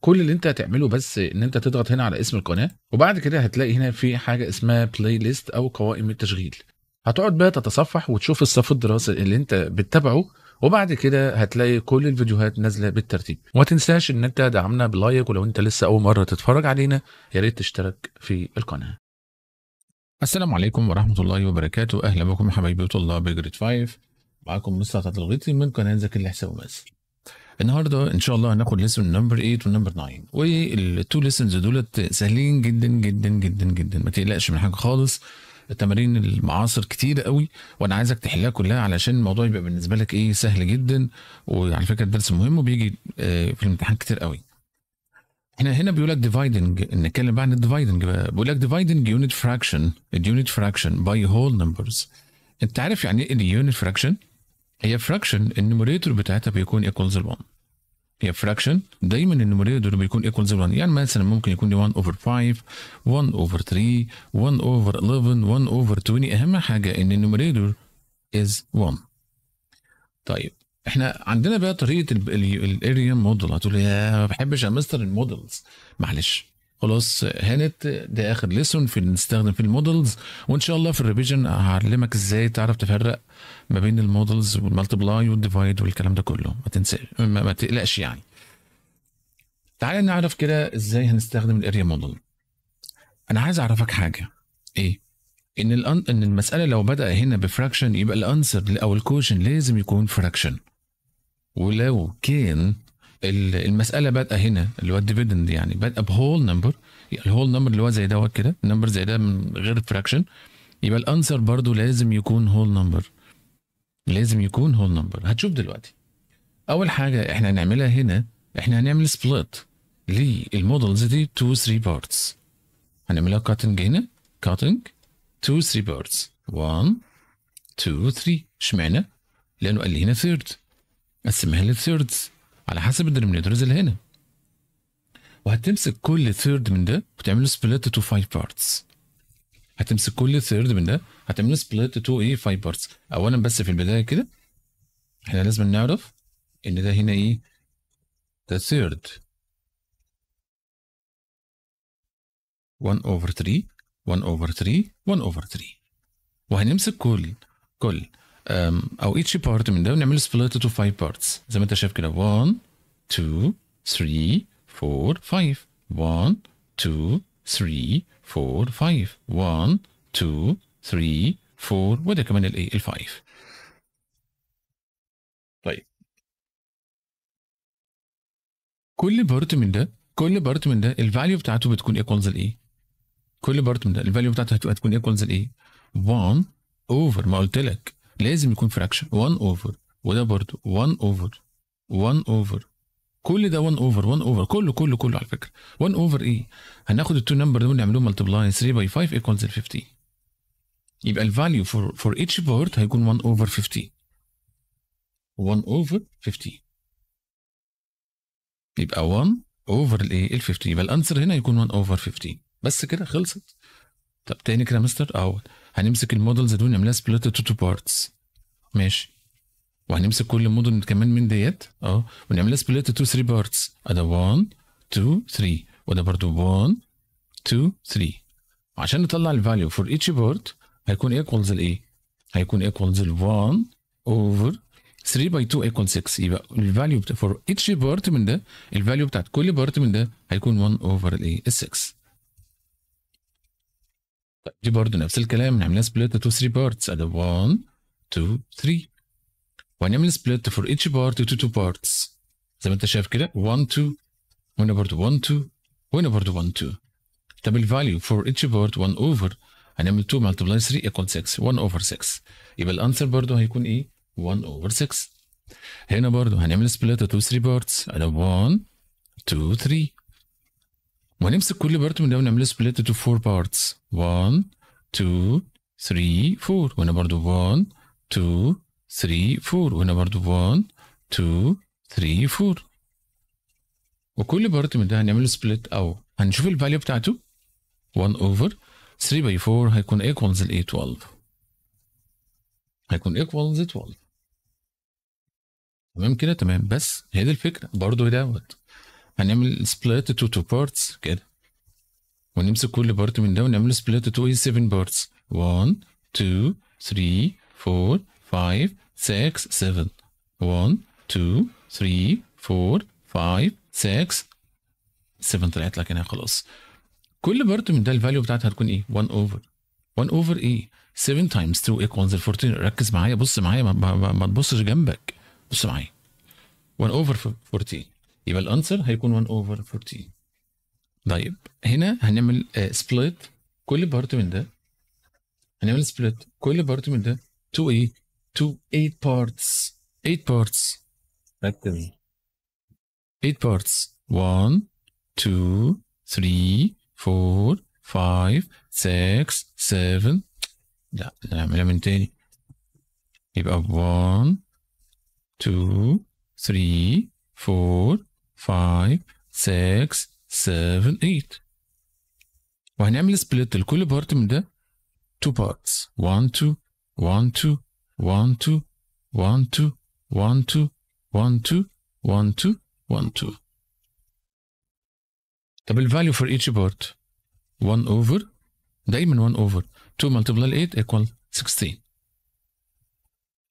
كل اللي انت هتعمله بس ان انت تضغط هنا على اسم القناه وبعد كده هتلاقي هنا في حاجه اسمها بلاي ليست او قوائم التشغيل هتقعد بقى تتصفح وتشوف الصف الدراسي اللي انت بتتابعه وبعد كده هتلاقي كل الفيديوهات نازله بالترتيب وما تنساش ان انت دعمنا بلايك ولو انت لسه اول مره تتفرج علينا يا ريت تشترك في القناه السلام عليكم ورحمه الله وبركاته اهلا بكم حبايبي طلاب جريد 5 معاكم مستر الغيطي من قناه ذكي الحساب ومصر النهارده ان شاء الله هناخد ليسون نمبر 8 ونمبر 9 والتو ليسونز دولت سهلين جدا جدا جدا جدا ما تقلقش من حاجه خالص التمارين المعاصر كتير قوي وانا عايزك تحلها كلها علشان الموضوع يبقى بالنسبه لك ايه سهل جدا وعلى فكره الدرس مهم وبيجي آه، في الامتحان كتير قوي احنا هنا بيقول لك ديفايدنج نتكلم بقى عن الديفايدنج بيقول لك ديفايدنج يونت فراكشن اليونت فراكشن باي هول نمبرز انت عارف يعني ايه اليونت فراكشن هي فراكشن النيوميريتور بتاعتها بيكون ايكوالز ل 1 هي فراكشن دايما النيوميريتور بيكون ايكوالز ل 1 يعني مثلا ممكن يكون 1 اوفر 5 1 اوفر 3 1 اوفر 11 1 اوفر 20 اهم حاجه ان النيوميريتور از 1 طيب احنا عندنا بقى طريقه الاريا موديل هتقول يا ما بحبش يا مستر المودلز معلش خلاص هانت ده اخر ليسون في نستخدم في المودلز وان شاء الله في الريفيجن هعلمك ازاي تعرف تفرق ما بين المودلز والمالتبلاي والديفايد والكلام ده كله ما تنسى ما, ما تقلقش يعني تعالى نعرف كده ازاي هنستخدم الاريا موديل انا عايز اعرفك حاجه ايه ان الان ان المساله لو بدا هنا بفراكشن يبقى الانسر او الكوشن لازم يكون فراكشن ولو كان المساله بادئه هنا اللي هو الديفيدند يعني بادئه بهول نمبر الهول نمبر اللي هو زي دوت كده نمبر زي ده من غير فراكشن يبقى الانسر برضو لازم يكون هول نمبر لازم يكون هول نمبر هتشوف دلوقتي اول حاجه احنا هنعملها هنا احنا هنعمل سبليت للمودلز دي 2 3 بارتس هنعملها كاتنج هنا كاتنج 2 3 بارتس 1 2 3 اشمعنى لانه قال لي هنا ثيرد قسمها لثيردز على حسب الدينومينيتورز اللي هنا وهتمسك كل ثيرد من ده وتعمله سبليت تو فايف بارتس هتمسك كل ثيرد من ده هتعمله سبليت تو ايه فايف بارتس اولا بس في البدايه كده احنا لازم نعرف ان ده هنا ايه ده ثيرد 1 over 3 1 over 3 1 over 3 وهنمسك كل كل او ايتش بارت من ده ونعمل سبليت تو 5 بارتس زي ما انت شايف كده 1 2 3 4 5 1 2 3 4 5 1 2 3 4 وده كمان الايه 5 طيب كل بارت من ده كل بارت من ده الفاليو بتاعته بتكون ايكوالز لايه؟ كل بارت من ده الفاليو بتاعته هتكون ايكوالز لايه؟ 1 اوفر ما قلت لك لازم يكون فراكشن 1 اوفر وده برضه 1 اوفر 1 اوفر كل ده 1 اوفر 1 اوفر كله كله كله على فكره 1 اوفر ايه؟ هناخد التو نمبر دول نعملهم ملتبلاي 3 باي 5 ايكوالز 15 يبقى الفاليو فور فور اتش بارت هيكون 1 اوفر 15 1 اوفر 15 يبقى 1 اوفر الايه؟ ال 15 يبقى الانسر هنا هيكون 1 اوفر 15 بس كده خلصت طب تاني كده مستر اهوت هنمسك المودلز دول نعملها سبليت تو بارتس ماشي وهنمسك كل مودل كمان من ديت اه ونعملها سبليت تو 3 بارتس ده 1 2 3 وده برضو 1 2 3 عشان نطلع الفاليو فور ايتش بارت هيكون ايكوالز الايه؟ هيكون ايكوالز ال 1 اوفر 3 باي 2 ايكوال 6 يبقى الفاليو فور ايتش بارت من ده الفاليو بتاعت كل بارت من ده هيكون 1 اوفر الايه؟ ال 6 طيب دي برضه نفس الكلام نعملها split تو 3 بارتس ادي 1 2 3 وهنعمل split فور ايتش بارت تو 2 بارتس زي ما انت شايف كده 1 2 وهنا برضه 1 2 وهنا برضه 1 2 طب الفاليو فور ايتش بارت 1 اوفر هنعمل 2 ملتبلاي 3 ايكوال 6 1 اوفر 6 يبقى الانسر برضه هيكون ايه 1 اوفر 6 هنا برضه هنعمل split تو 3 بارتس ادي 1 2 3 ونمسك كل بارت من ده ونعمله سبليت تو فور بارتس 1 2 3 4 وهنا برضو 1 2 3 4 وهنا برضو 1 2 3 4 وكل بارت من ده هنعمله سبليت او هنشوف الفاليو بتاعته 1 اوفر 3 باي 4 هيكون ايكوالز ال 12 هيكون ايكوالز 12 تمام كده تمام بس هي دي الفكره برضه دوت هنعمل سبلت تو تو بارتس كده ونمسك كل بارت من ده ونعمل سبلت تو اي 7 بارتس 1 2 3 4 5 6 7 1 2 3 4 5 6 7 طلعت لك هنا خلاص كل بارت من ده الفاليو بتاعتها هتكون ايه 1 اوفر 1 اوفر ايه 7 تايمز 2 ايكوالز 14 ركز معايا بص معايا ما, ما, ما تبصش جنبك بص معايا 1 اوفر 14 يبقى الانسر هيكون 1 اوفر 14 طيب هنا هنعمل سبليت آه، كل بارت من ده هنعمل سبليت كل بارت من ده تو ايه تو 8 parts 8 parts ركز 8 parts 1 2 3 4 5 6 7 لا نعملها من تاني يبقى 1 2 3 4 5 6 7 8 وهنعمل سبليت لكل بارت من ده 2 بارتس 1 2 1 2 1 2 1 2 1 2 1 2 1 2 1 2 طب الفاليو فور each بارت 1 اوفر دايما 1 اوفر 2 multiplied 8 equal 16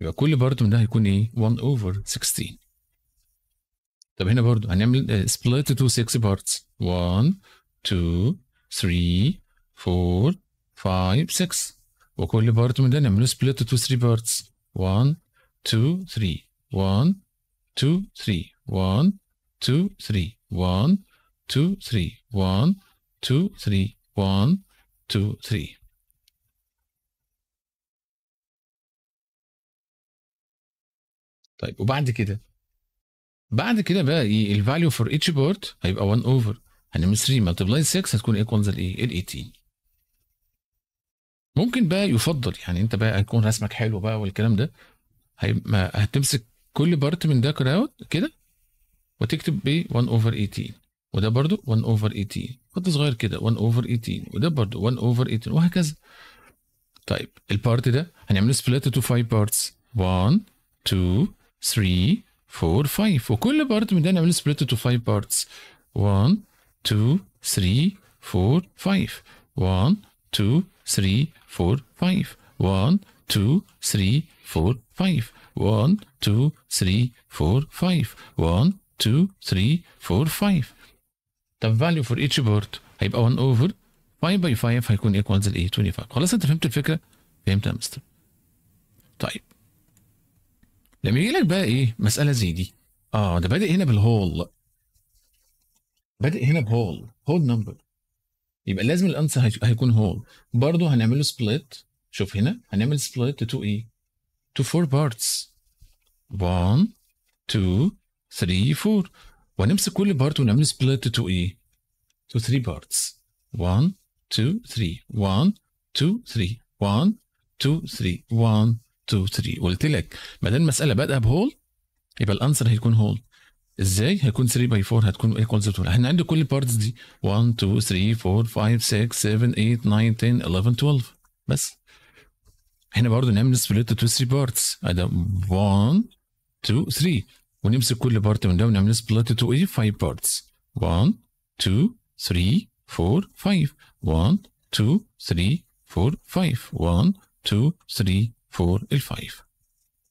يبقى كل بارت من ده هيكون ايه 1 اوفر 16 طب هنا برضو هنعمل آه, split to six parts 1 2 3 4 5 6 وكل بارت من ده نعمله split to three parts 1 2 3 1 2 3 1 2 3 1 2 3 1 2 3 1 2 3 طيب وبعد كده بعد كده بقى ايه الفاليو فور اتش بورت هيبقى 1 اوفر هنعمل 3 ملتبلاي 6 هتكون ايكوالز الايه ال 18 ممكن بقى يفضل يعني انت بقى هيكون رسمك حلو بقى والكلام ده هتمسك كل بارت من ده كراود كده وتكتب ب 1 اوفر 18 وده برده 1 اوفر 18 خط صغير كده 1 اوفر 18 وده برده 1 اوفر 18 وهكذا طيب البارت ده هنعمله سبليت تو 5 بارتس 1 2 3 4 5 وكل بارت من ده نعمل سبليت تو 5 بارتس 1 2 3 4 5 1 2 3 4 5 1 2 3 4 5 1 2 3 4 5 1 2 3 4 5 طب value for each board هيبقى 1 over 5 by 5 هيكون equals ل 8 25 خلاص انت فهمت الفكره؟ فهمت يا مستر طيب لما يجي لك بقى ايه مساله زي دي اه ده بادئ هنا بالهول بادئ هنا بهول هول نمبر يبقى لازم الانسر هيكون هول برضه هنعمله سبليت شوف هنا هنعمل سبليت تو ايه تو فور بارتس 1 2 3 4 وهنمسك كل بارت ونعمل سبليت تو ايه تو 3 بارتس 1 2 3 1 2 3 1 2 3 1 2 3 قلت لك ما دام المساله بادئه بهول يبقى الانسر هيكون هول ازاي هيكون 3 باي 4 هتكون ايكوالز تو احنا عندي كل البارتس دي 1 2 3 4 5 6 7 8 9 10 11 12 بس هنا برضه نعمل سبليت تو 3 بارتس ادي 1 2 3 ونمسك كل بارت من ده ونعمل سبليت تو ايه 5 بارتس 1 2 3 4 5 1 2 3 4 5 1 2 3 4 ال5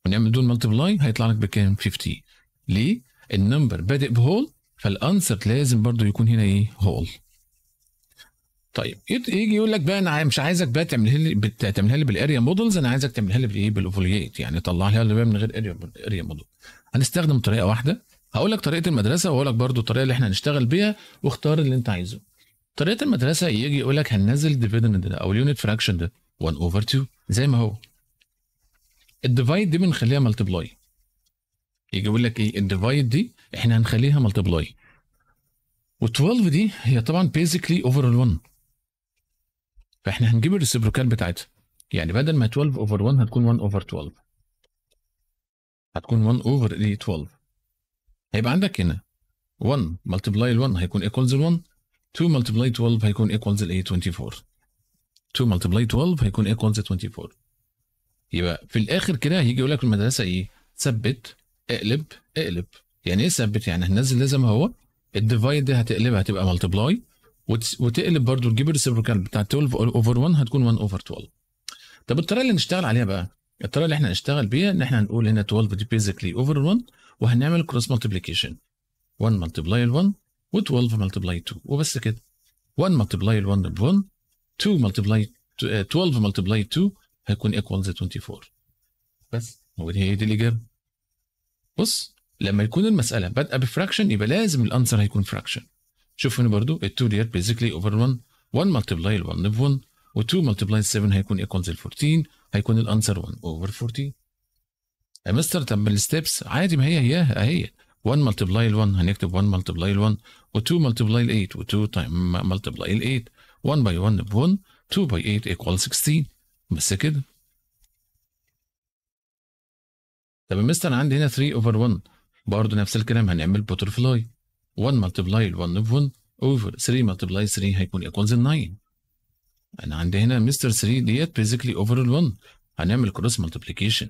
ونعمل دول ملتبلاي هيطلع لك بكام 50 ليه النمبر بادئ بهول فالانسر لازم برضو يكون هنا ايه هول طيب يجي يقول لك بقى انا مش عايزك بقى تعملها لي تعملها لي بالاريا مودلز انا عايزك تعملها لي بايه بالاوفوليت يعني طلع لي بقى من غير اريا اريا مودل هنستخدم طريقه واحده هقول لك طريقه المدرسه واقول لك برده الطريقه اللي احنا هنشتغل بيها واختار اللي انت عايزه طريقه المدرسه يجي يقول لك هننزل ديفيدند ده او اليونت فراكشن ده 1 اوفر 2 زي ما هو الديفايد دي بنخليها ملتبلاي يجي يقول لك ايه الديفايد دي احنا هنخليها ملتبلاي و12 دي هي طبعا بيزيكلي اوفر ال 1 فاحنا هنجيب الريسبروكال بتاعتها يعني بدل ما 12 اوفر 1 هتكون 1 اوفر 12 هتكون 1 اوفر ايه 12 هيبقى عندك هنا 1 ملتبلاي ال 1 هيكون ايكوالز ال 1 2 ملتبلاي 12 هيكون ايكوالز ال 24 2 ملتبلاي 12 هيكون ايكوالز 24 يبقى في الاخر كده هيجي يقول لك المدرسه ايه ثبت اقلب اقلب يعني ايه ثبت يعني هننزل زي ما هو الديفايد دي هتقلبها هتبقى ملتبلاي وتقلب برضو تجيب الريسيبروكال بتاع 12 اوفر 1 هتكون 1 اوفر 12 طب الطريقه اللي نشتغل عليها بقى الطريقه اللي احنا هنشتغل بيها ان احنا هنقول هنا 12 دي بيزيكلي اوفر 1 وهنعمل كروس ملتبليكيشن 1 ملتبلاي ال 1 و12 ملتبلاي 2 وبس كده 1 ملتبلاي ال 1 ب 1 2 ملتبلاي 12 ملتبلاي 2 هيكون ايكوال 24 بس هو دي هي دي الاجابه بص لما يكون المساله بادئه بفراكشن يبقى لازم الانسر هيكون فراكشن شوف هنا برضو ال 2 ديت بيزيكلي اوفر 1 1 ملتبلاي ال 1 ب 1 و 2 ملتبلاي 7 هيكون ايكوالز ال 14 هيكون الانسر 1 اوفر 14 يا مستر طب الستبس عادي ما هي هي اهي 1 ملتبلاي ال 1 هنكتب 1 ملتبلاي ال 1 و 2 ملتبلاي ال 8 و 2 تايم ملتبلاي ال 8 1 باي 1 ب 1 2 باي 8 ايكوال 16 بس كده طب يا مستر انا عندي هنا 3 اوفر 1 برضه نفس الكلام هنعمل بوتر فلاي 1 ملتبلاي 1 اوف 1 اوفر 3 ملتبلاي 3 هيكون ايكوالز 9 انا عندي هنا مستر 3 ديت بيزيكلي اوفر ال 1 هنعمل كروس ملتبليكيشن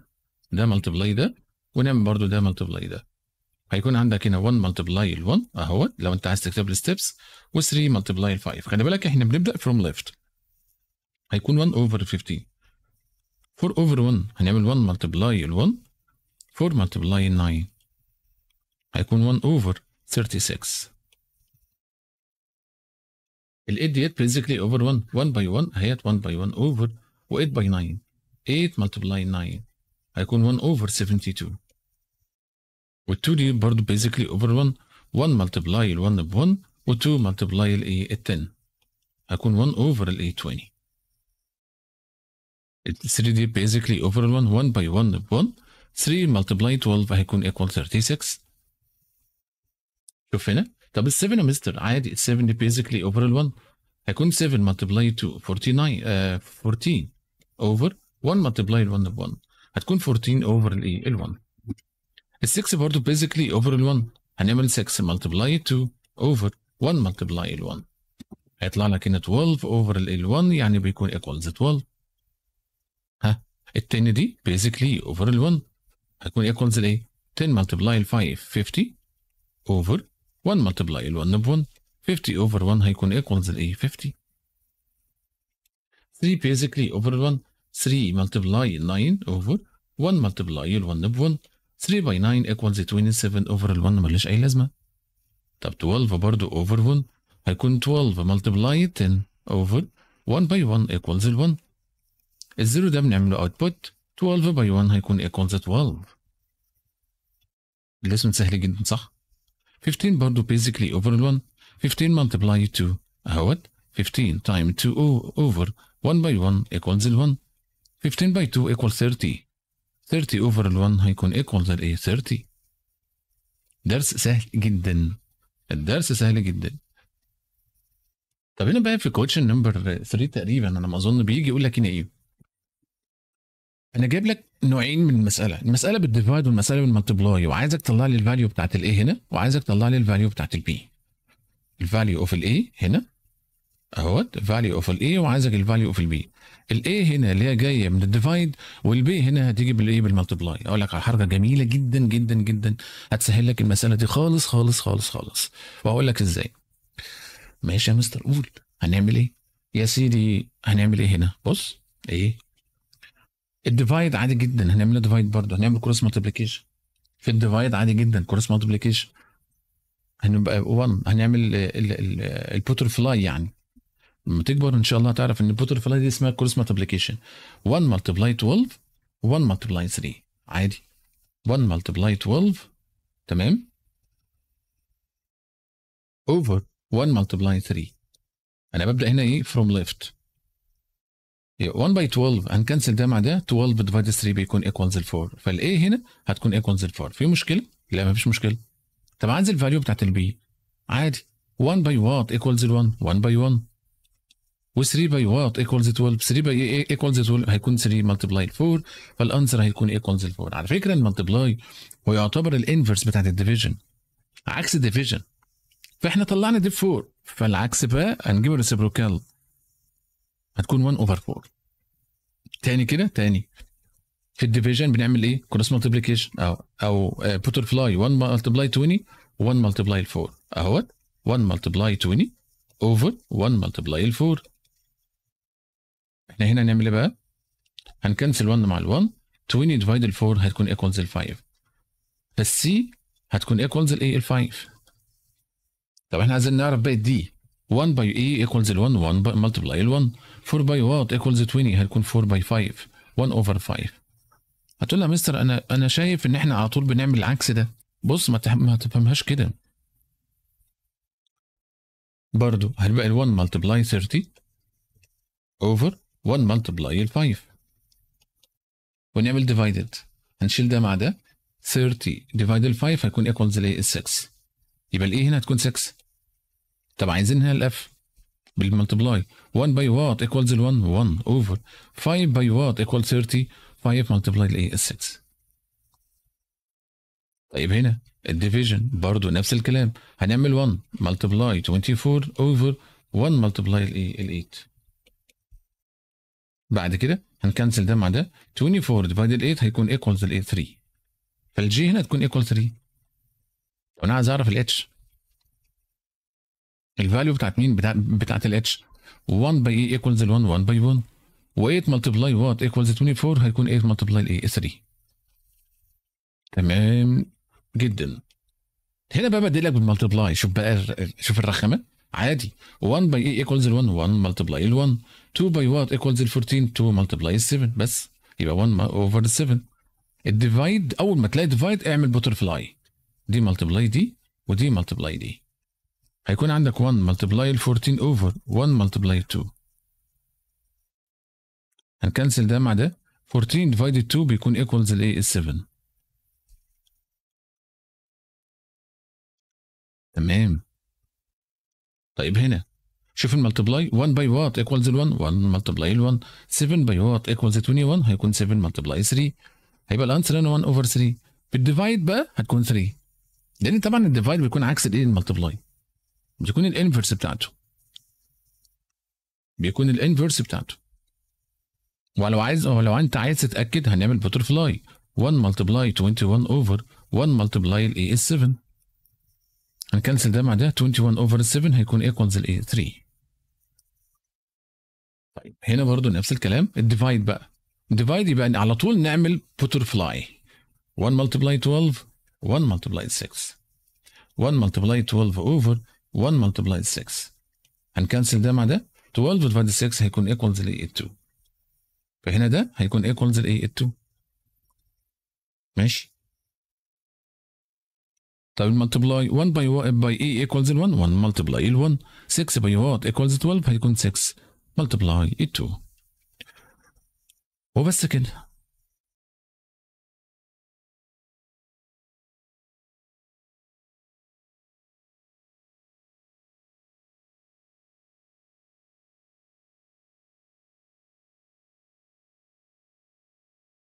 ده ملتبلاي ده ونعمل برضه ده ملتبلاي ده هيكون عندك هنا 1 ملتبلاي ال 1 اهوت لو انت عايز تكتب الستبس و3 ملتبلاي ال 5 خلي بالك احنا بنبدا فروم ليفت هيكون 1 اوفر 15 4 اوفر 1 هنعمل 1 ملتبلاي ال 1 4 ملتبلاي 9 هيكون 1 اوفر 36 ال 8 ديت basically اوفر 1 1 باي 1 هيت 1 باي 1 اوفر و 8 باي 9 8 ملتبلاي 9 هيكون 1 اوفر 72 وال2 دي برضه basically اوفر 1 1 ملتبلاي ال 1 ب 1 و2 ملتبلاي ال 10 هيكون 1 اوفر ال 8 20 3D basically over 1 1 by 1 1 3 multiply 12 هيكون equal 36 شوف هنا طب ال 7 يا مستر عادي ال 7 basically over ال 1 هيكون 7 multiply to 49 آه 14 over 1 multiply ال 1 ب 1 هتكون 14 over الايه ال 1 ال 6 برضه basically over ال 1 هنعمل 6 multiply to over 1 multiply ال 1 هيطلع لك هنا 12 over ال 1 يعني بيكون equals 12 التاني دي بيزيكلي اوفر ال1 هتكون ايكوالز ل 10 ملتبلاي ال 5 50 اوفر 1 ملتبلاي ال 1 ب 1 50 اوفر 1 هيكون ايكوالز ل 50 3 بيزيكلي اوفر ال 1 3 ملتبلاي 9 اوفر 1 ملتبلاي ال 1 ب 1 3 باي 9 ايكوالز 27 اوفر ال 1 ملوش اي لازمه طب 12 برضو اوفر 1 هيكون 12 ملتبلاي 10 اوفر 1 باي 1 ايكوالز ال 1 الزيرو ده بنعمله اوتبوت 12 باي 1 هيكون ايكوالز 12 الاسم سهل جدا صح 15 برضه اوفر ال 1 15 multiply 2 اهوت 15 تايم 2 اوفر 1 باي 1 ال 1 15 باي 2 ايكوال 30 30 ال 1 هيكون ايكوالز ال 30 درس سهل جدا الدرس سهل جدا طب هنا بقى في كوتشن نمبر 3 تقريبا انا ما اظن بيجي يقول لك هنا ايه انا جايب لك نوعين من المساله المساله بالديفايد والمساله بالمالتبلاي وعايزك تطلع لي الفاليو بتاعت الاي هنا وعايزك تطلع لي الفاليو بتاعت البي الفاليو اوف الاي هنا اهوت فاليو اوف الاي وعايزك الفاليو اوف البي الاي هنا اللي هي جايه من الديفايد والبي هنا هتيجي بالاي بالمالتبلاي اقول لك على حركه جميله جدا جدا جدا هتسهل لك المساله دي خالص خالص خالص خالص وهقول لك ازاي ماشي يا مستر قول هنعمل ايه يا سيدي هنعمل ايه هنا بص ايه الديفايد عادي جدا هنعمله ديفايد برضه هنعمل كروس مالتبليكيشن في الديفايد عادي جدا كروس مالتبليكيشن هنبقى 1 هنعمل البوتر فلاي يعني لما تكبر ان شاء الله تعرف ان البوتر فلاي دي اسمها كروس مالتبليكيشن 1 مالتيبلاي 12 1 مالتيبلاي 3 عادي 1 مالتيبلاي 12 تمام اوفر 1 مالتيبلاي 3 انا ببدا هنا ايه فروم ليفت 1 باي 12 هنكنسل ده مع ده 12 ديفايد 3 بيكون ايكوالز ل 4 فالاي هنا هتكون ايكوالز ل 4 في مشكله؟ لا ما فيش مشكله طب عايز الفاليو بتاعت البي عادي 1 باي وات ايكوالز ل 1 1 باي 1 و3 باي وات ايكوالز 12 3 باي ايكوالز 12 هيكون 3 ملتبلاي 4 فالانسر هيكون ايكوالز 4 على فكره الملتبلاي هو يعتبر الانفرس بتاعت الديفيجن عكس الديفيجن فاحنا طلعنا ديف 4 فالعكس بقى هنجيب الريسبروكال هتكون 1 اوفر 4 تاني كده تاني في الديفيجن بنعمل ايه؟ كروس مالتيبليكيشن او او فلاي 1 مالتبلاي 20 1 مالتبلاي 4 اهوت 1 مالتبلاي 20 اوفر 1 مالتبلاي 4 احنا هنا هنعمل ايه بقى؟ هنكنسل 1 مع ال 1 20 ديفايد 4 هتكون ايكوالز ال 5 فالسي هتكون ايكوالز الايه ال 5 طب احنا عايزين نعرف بقى الدي 1 باي اي ايكوالز ال 1 1 ملتبلاي ال 1 4 باي وات ايكوالز 20 هيكون 4 باي 5 1 اوفر 5 هتقول لها مستر انا انا شايف ان احنا على طول بنعمل العكس ده بص ما, ما تفهمهاش كده برضو هيبقي ال 1 ملتبلاي 30 اوفر 1 ملتبلاي ال 5 ونعمل ديفايدد هنشيل ده مع ده 30 ديفايد ال 5 هيكون ايكوالز ال 6 يبقى الايه هنا هتكون 6 طب عايزين هنا الاف بالملتبلاي 1 باي وات ايكوالز ال 1 1 اوفر 5 باي وات ايكوال 30 5 ملتبلاي الاي ال 6 طيب هنا الديفيجن برضو نفس الكلام هنعمل 1 ملتبلاي 24 اوفر 1 ملتبلاي الاي ال 8 بعد كده هنكنسل ده مع ده 24 ديفايد 8 هيكون ايكوالز ال 3 فالجي هنا تكون ايكوال 3 وانا انا عايز اعرف الاتش الفاليو بتاعت مين بتاعت بتاعت الاتش 1 باي اي ايكوالز ال 1 1 باي 1 و8 ملتبلاي وات ايكوالز 24 هيكون 8 ملتبلاي الاي 3 تمام جدا هنا بقى بدي لك بالملتبلاي شوف بقى شوف الرخامه عادي 1 باي اي ايكوالز ال 1 1 ملتبلاي ال 1 2 باي وات ايكوالز ال 14 2 ملتبلاي 7 بس يبقى 1 اوفر 7 الديفايد اول ما تلاقي ديفايد اعمل بوتر فلاي دي ملتبلاي دي ودي ملتبلاي دي هيكون عندك 1 ملتبلاي ال 14 اوفر 1 ملتبلاي 2 هنكنسل ده مع ده 14 ديفايد 2 بيكون ايكوالز الايه ال 7 تمام طيب هنا شوف الملتبلاي 1 باي وات ايكوالز ال 1 1 ملتبلاي ال 1 7 باي وات ايكوالز 21 هيكون 7 ملتبلاي 3 هيبقى الانسر هنا 1 اوفر 3 بالديفايد بقى هتكون 3 لان طبعا الديفايد بيكون عكس الايه الملتبلاي بيكون الانفرس بتاعته بيكون الانفرس بتاعته ولو عايز ولو انت عايز تتاكد هنعمل فلاي 1 ملتبلاي 21 اوفر 1 ملتبلاي الايه 7 هنكنسل ده مع ده 21 اوفر 7 هيكون ايكوالز الاي 3 طيب هنا برضو نفس الكلام الديفايد بقى ديفايد يبقى على طول نعمل فلاي 1 ملتبلاي 12 1 ملتبلاي 6 1 ملتبلاي 12 اوفر 1 multiplied 6 هنكنسل ده مع ده 12 divided 6 هيكون equals ل 2 فهنا ده هيكون equals ل 2 ماشي طب المالتبلاي 1 by, by a ايكوالز 1 1 multiply ال 1 6 by what ايكوالز 12 هيكون 6 multiply 2 وبس كده